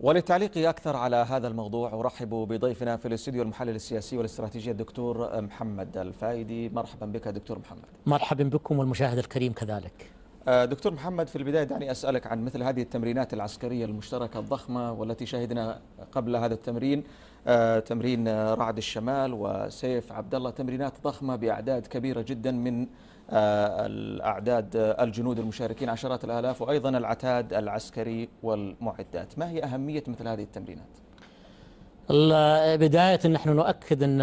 وللتعليق أكثر على هذا الموضوع أرحب بضيفنا في الاستوديو المحلل السياسي والاستراتيجي الدكتور آه، محمد الفايدي مرحبا بك دكتور محمد مرحبا بكم والمشاهد الكريم كذلك آه، دكتور محمد في البداية دعني أسألك عن مثل هذه التمرينات العسكرية المشتركة الضخمة والتي شهدنا قبل هذا التمرين آه، تمرين رعد الشمال وسيف عبد الله تمرينات ضخمة بأعداد كبيرة جدا من الأعداد الجنود المشاركين عشرات الآلاف وأيضا العتاد العسكري والمعدات ما هي أهمية مثل هذه التمرينات؟ بداية نحن نؤكد أن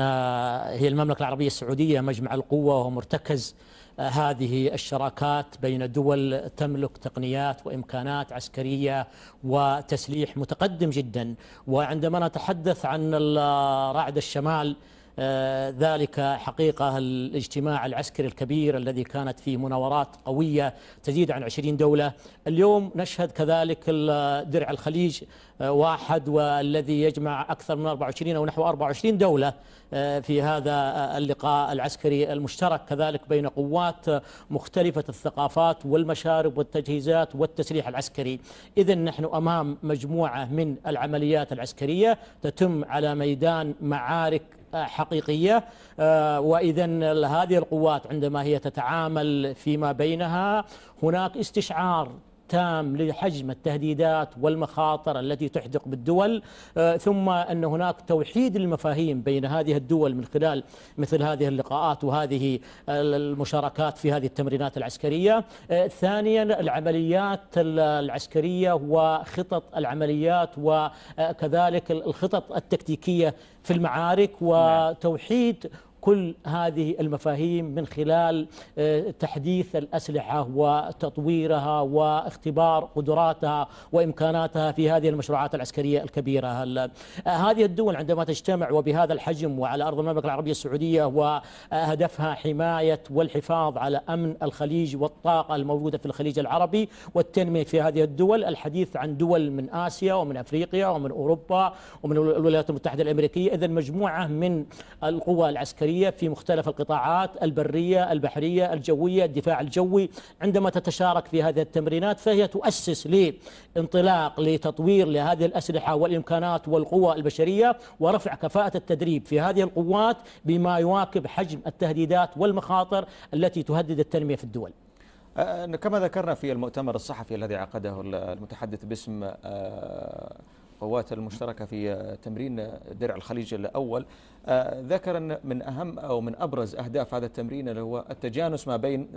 هي المملكة العربية السعودية مجمع القوة ومرتكز هذه الشراكات بين دول تملك تقنيات وامكانات عسكريه وتسليح متقدم جدا وعندما نتحدث عن رعد الشمال آه، ذلك حقيقة الاجتماع العسكري الكبير الذي كانت فيه مناورات قوية تزيد عن 20 دولة اليوم نشهد كذلك درع الخليج آه، واحد والذي يجمع أكثر من 24 أو نحو 24 دولة آه، في هذا اللقاء العسكري المشترك كذلك بين قوات مختلفة الثقافات والمشارب والتجهيزات والتسليح العسكري إذا نحن أمام مجموعة من العمليات العسكرية تتم على ميدان معارك حقيقية آه، وإذا هذه القوات عندما هي تتعامل فيما بينها هناك استشعار تام لحجم التهديدات والمخاطر التي تحدق بالدول آه، ثم أن هناك توحيد المفاهيم بين هذه الدول من خلال مثل هذه اللقاءات وهذه آه، المشاركات في هذه التمرينات العسكرية آه، ثانيا العمليات العسكرية وخطط العمليات وكذلك الخطط التكتيكية في المعارك نعم. وتوحيد كل هذه المفاهيم من خلال آه، تحديث الأسلحة وتطويرها واختبار قدراتها وإمكاناتها في هذه المشروعات العسكرية الكبيرة آه، هذه الدول عندما تجتمع وبهذا الحجم وعلى أرض المملكة العربية السعودية وهدفها حماية والحفاظ على أمن الخليج والطاقة الموجودة في الخليج العربي والتنمية في هذه الدول الحديث عن دول من آسيا ومن أفريقيا ومن أوروبا ومن الولايات المتحدة الأمريكية إذا مجموعة من القوى العسكرية الدولية في مختلف القطاعات البرية البحرية الجوية الدفاع الجوي عندما تتشارك في هذه التمرينات فهي تؤسس لانطلاق لتطوير لهذه الأسلحة والإمكانات والقوى البشرية ورفع كفاءة التدريب في هذه القوات بما يواكب حجم التهديدات والمخاطر التي تهدد التنمية في الدول أه، كما ذكرنا في المؤتمر الصحفي الذي عقده المتحدث باسم أه، القوات المشتركة في آه، تمرين آه، درع الخليج الأول آه، ذكر ان من أهم أو من أبرز أهداف هذا التمرين اللي هو التجانس ما بين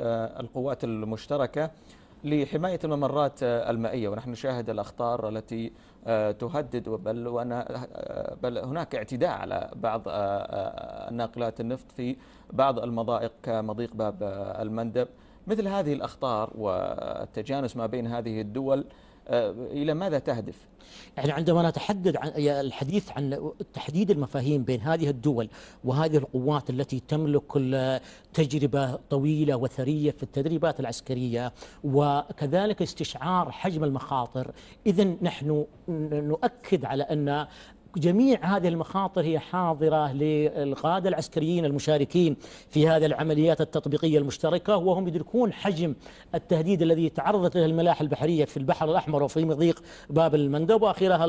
القوات المشتركة لحماية الممرات المائية ونحن نشاهد الأخطار التي تهدد بل, وأنا بل هناك اعتداء على بعض ناقلات النفط في بعض المضائق كمضيق باب المندب مثل هذه الأخطار والتجانس ما بين هذه الدول آه، إلى ماذا تهدف؟ يعني عندما نتحدث عن الحديث عن تحديد المفاهيم بين هذه الدول وهذه القوات التي تملك تجربة طويلة وثرية في التدريبات العسكرية وكذلك استشعار حجم المخاطر إذا نحن نؤكد على أن جميع هذه المخاطر هي حاضرة للقادة العسكريين المشاركين في هذه العمليات التطبيقية المشتركة وهم يدركون حجم التهديد الذي تعرضت له الملاحة البحرية في البحر الأحمر وفي مضيق باب المندب وأخيرها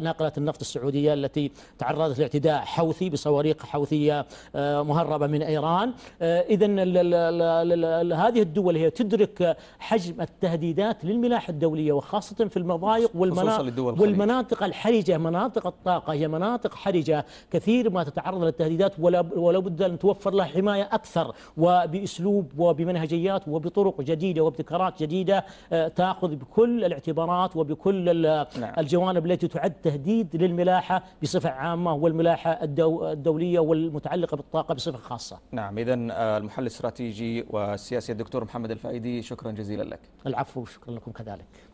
ناقلة النفط السعودية التي تعرضت لاعتداء حوثي بصواريخ حوثية آه، مهربة من إيران آه، إذا هذه الدول هي تدرك حجم التهديدات للملاحة الدولية وخاصة في المضايق والمناطق الحرجة مناطق الطاقة هي مناطق حرجة كثير ما تتعرض للتهديدات ولا بد أن توفر لها حماية أكثر وبأسلوب وبمنهجيات وبطرق جديدة وابتكارات جديدة آه، تأخذ بكل الاعتبارات وبكل نعم. الجوانب التي تعد تهديد للملاحة بصفة عامة والملاحة الدولية والمتعلقة بالطاقة بصفة خاصة نعم إذا آه، المحلل الاستراتيجي والسياسي الدكتور محمد الفائدي شكرا جزيلا لك العفو شكرا لكم كذلك